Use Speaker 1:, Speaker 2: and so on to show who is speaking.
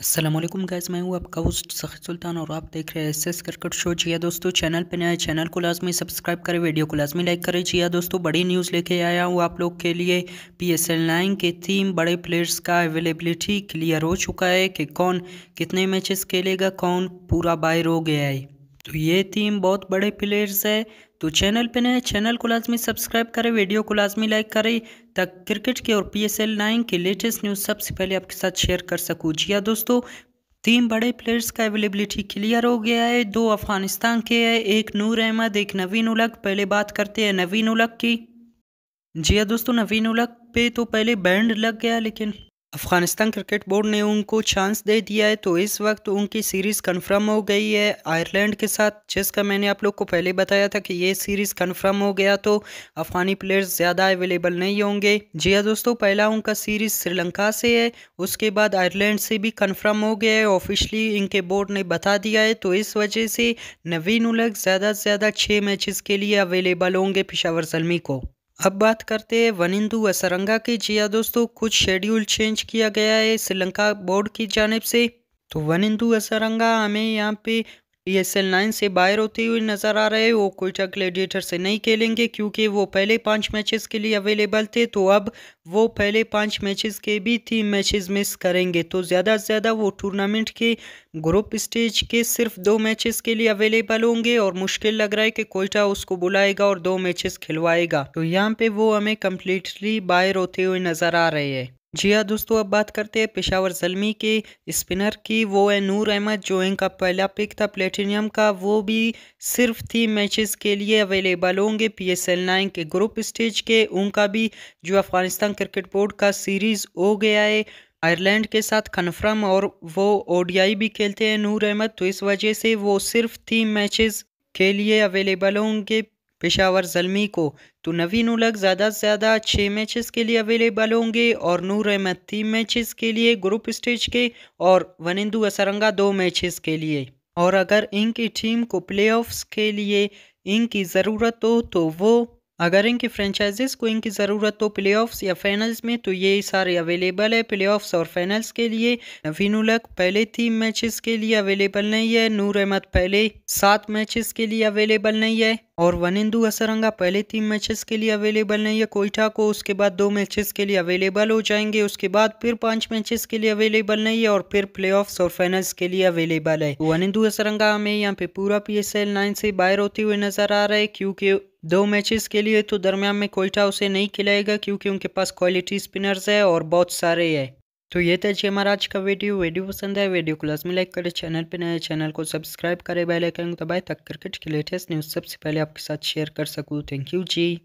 Speaker 1: Aslam guys मैं हूँ आपका होस्ट सखी सुल्तान और आप देख रहे हैं एस एस क्रिकेट शो जिया दोस्तों चैनल पर नया चैनल को लाजमी सब्सक्राइब करें वीडियो को लाजमी लाइक करें जिया हाँ दोस्तों बड़ी न्यूज़ लेके आया हूँ आप लोग के लिए पी एस एल नाइन के तीन बड़े प्लेयर्स का अवेलेबिलिटी क्लियर हो चुका है कि कौन कितने मैचेस खेलेगा कौन पूरा बाहर हो गया है तो ये टीम बहुत बड़े प्लेयर्स है तो चैनल पे नए चैनल को लाजमी सब्सक्राइब करें वीडियो को लाजमी लाइक करें तक क्रिकेट के और पी एस एल नाइन के लेटेस्ट न्यूज़ सबसे पहले आपके साथ शेयर कर सकूँ जी हाँ दोस्तों तीन बड़े प्लेयर्स का अवेलेबिलिटी क्लियर हो गया है दो अफगानिस्तान के है एक नूर अहमद एक नवीन उलक पहले बात करते हैं नवीन उलक की जी हाँ दोस्तों नवीन उलक पे तो पहले बैंड लग गया लेकिन अफगानिस्तान क्रिकेट बोर्ड ने उनको चांस दे दिया है तो इस वक्त उनकी सीरीज़ कंफर्म हो गई है आयरलैंड के साथ जिसका मैंने आप लोग को पहले बताया था कि ये सीरीज़ कंफर्म हो गया तो अफगानी प्लेयर्स ज़्यादा अवेलेबल नहीं होंगे जी हाँ दोस्तों पहला उनका सीरीज़ श्रीलंका से है उसके बाद आयरलैंड से भी कन्फर्म हो गया है ऑफिशली इनके बोर्ड ने बता दिया है तो इस वजह से नवीन उलग ज़्यादा से ज़्यादा छः मैच के लिए अवेलेबल होंगे पिशावर सलमी को अब बात करते हैं वनिंदु असरंगा की जी हाँ दोस्तों कुछ शेड्यूल चेंज किया गया है श्रीलंका बोर्ड की जानब से तो वनिंदु असरंगा हमें यहाँ पे पी एस एल नाइन से बाहर होते हुए नजर आ रहे वो कोयटा ग्लेडिएटर से नहीं खेलेंगे क्योंकि वो पहले पांच मैचेस के लिए अवेलेबल थे तो अब वो पहले पांच मैचेस के भी तीन मैचेस मिस करेंगे तो ज़्यादा से ज़्यादा वो टूर्नामेंट के ग्रुप स्टेज के सिर्फ दो मैचेस के लिए अवेलेबल होंगे और मुश्किल लग रहा है कि कोयटा उसको बुलाएगा और दो मैचेस खिलवाएगा तो यहाँ पे वो हमें कम्प्लीटली बाहर होते हुए नजर आ रहे हैं जी हाँ दोस्तों अब बात करते हैं पेशावर जलमी के स्पिनर की वो है नूर अहमद जो इनका पहला पिक था प्लेटिनियम का वो भी सिर्फ तीन मैचेस के लिए अवेलेबल होंगे पी एस एल नाइन के ग्रुप स्टेज के उनका भी जो अफगानिस्तान क्रिकेट बोर्ड का सीरीज़ हो गया है आयरलैंड के साथ कन्फर्म और वो ओडीआई भी खेलते हैं नूर अहमद तो इस वजह से वो सिर्फ तीन मैचेज़ के लिए अवेलेबल होंगे पेशावर जलमी को तो नवीन उलग ज़्यादा से ज़्यादा छः मैचेस के लिए अवेलेबल होंगे और नूर अहमद तीन मैचेस के लिए ग्रुप स्टेज के और वनिंदु असरंगा दो मैचेस के लिए और अगर इनकी टीम को प्लेऑफ्स के लिए इनकी ज़रूरत हो तो वो अगर इनकी फ्रेंचाइजेस को इनकी ज़रूरत हो प्लेऑफ्स या फाइनल्स में तो ये सारे अवेलेबल है प्लेऑफ्स और फाइनल्स के लिए नवीन उलग पहले तीन मैचेस के लिए अवेलेबल नहीं है नूर अहमद पहले सात मैचेस के लिए अवेलेबल नहीं है और वनिंदु असरंगा पहले तीन मैचेस के लिए अवेलेबल नहीं है कोयटा को उसके बाद दो मैचेस के लिए अवेलेबल हो जाएंगे उसके बाद फिर पांच मैचेस के लिए अवेलेबल नहीं है और फिर प्लेऑफ्स और फाइनल्स के लिए अवेलेबल है वनिंदु असरंगा हमें यहाँ पे पूरा पी नाइन से बाहर होते हुए नजर आ रहा है क्योंकि दो मैचेस के लिए तो दरम्यान में कोयठा उसे नहीं खिलाएगा क्योंकि उनके पास क्वालिटी स्पिनर्स है और बहुत सारे है तो ये था जी हमारा आज का वीडियो वीडियो पसंद है वीडियो को लाजमी लाइक करें चैनल पर नए चैनल को सब्सक्राइब करें बेल आइकन को दबाएं तक क्रिकेट के लेटेस्ट न्यूज़ सबसे पहले आपके साथ शेयर कर सकूँ थैंक यू जी